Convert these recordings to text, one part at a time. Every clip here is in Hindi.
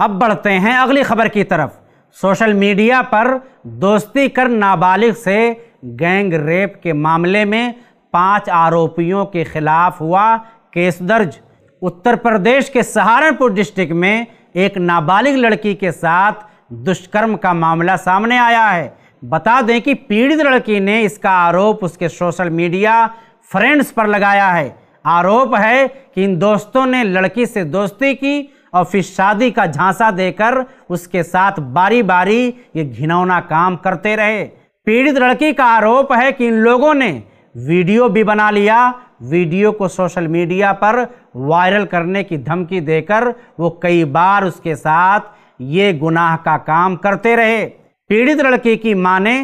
अब बढ़ते हैं अगली खबर की तरफ सोशल मीडिया पर दोस्ती कर नाबालिग से गैंग रेप के मामले में पांच आरोपियों के खिलाफ हुआ केस दर्ज उत्तर प्रदेश के सहारनपुर डिस्ट्रिक्ट में एक नाबालिग लड़की के साथ दुष्कर्म का मामला सामने आया है बता दें कि पीड़ित लड़की ने इसका आरोप उसके सोशल मीडिया फ्रेंड्स पर लगाया है आरोप है कि इन दोस्तों ने लड़की से दोस्ती की और फिर शादी का झांसा देकर उसके साथ बारी बारी ये घिनौना काम करते रहे पीड़ित लड़की का आरोप है कि इन लोगों ने वीडियो भी बना लिया वीडियो को सोशल मीडिया पर वायरल करने की धमकी देकर वो कई बार उसके साथ ये गुनाह का काम करते रहे पीड़ित लड़की की मां ने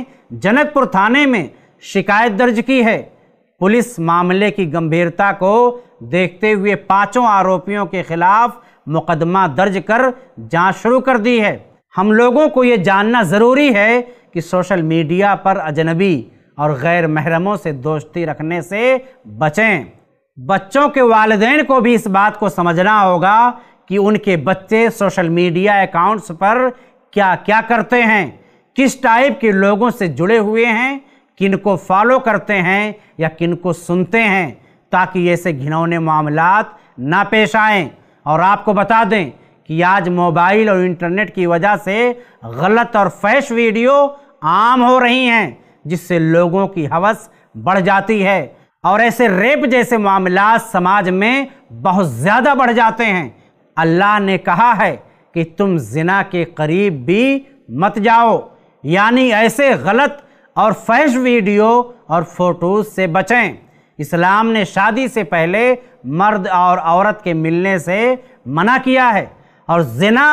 जनकपुर थाने में शिकायत दर्ज की है पुलिस मामले की गंभीरता को देखते हुए पांचों आरोपियों के खिलाफ मुकदमा दर्ज कर जांच शुरू कर दी है हम लोगों को ये जानना ज़रूरी है कि सोशल मीडिया पर अजनबी और गैर महरमों से दोस्ती रखने से बचें बच्चों के वालदेन को भी इस बात को समझना होगा कि उनके बच्चे सोशल मीडिया अकाउंट्स पर क्या क्या करते हैं किस टाइप के लोगों से जुड़े हुए हैं किन को फॉलो करते हैं या किन को सुनते हैं ताकि ऐसे घिनौने मामलात ना पेश आएँ और आपको बता दें कि आज मोबाइल और इंटरनेट की वजह से गलत और फैश वीडियो आम हो रही हैं जिससे लोगों की हवस बढ़ जाती है और ऐसे रेप जैसे मामला समाज में बहुत ज़्यादा बढ़ जाते हैं अल्लाह ने कहा है कि तुम जिना के करीब भी मत जाओ यानी ऐसे गलत और फैश वीडियो और फोटोज़ से बचें इस्लाम ने शादी से पहले मर्द और औरत के मिलने से मना किया है और जना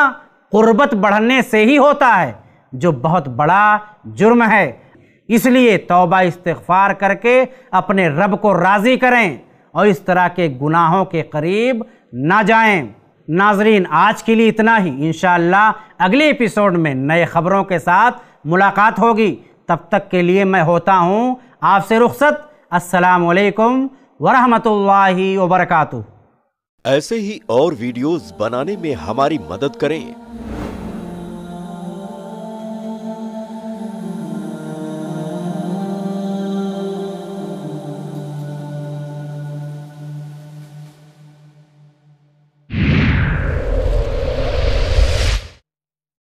क़ुरबत बढ़ने से ही होता है जो बहुत बड़ा जुर्म है इसलिए तौबा इस्तफ़ार करके अपने रब को राज़ी करें और इस तरह के गुनाहों के करीब ना जाएं। नाजरीन आज के लिए इतना ही इन अगले एपिसोड में नए ख़बरों के साथ मुलाकात होगी तब तक के लिए मैं होता हूँ आपसे रुख्सत असलकम वरहमतुल्लाहि वबरकatuh ऐसे ही और वीडियोस बनाने में हमारी मदद करें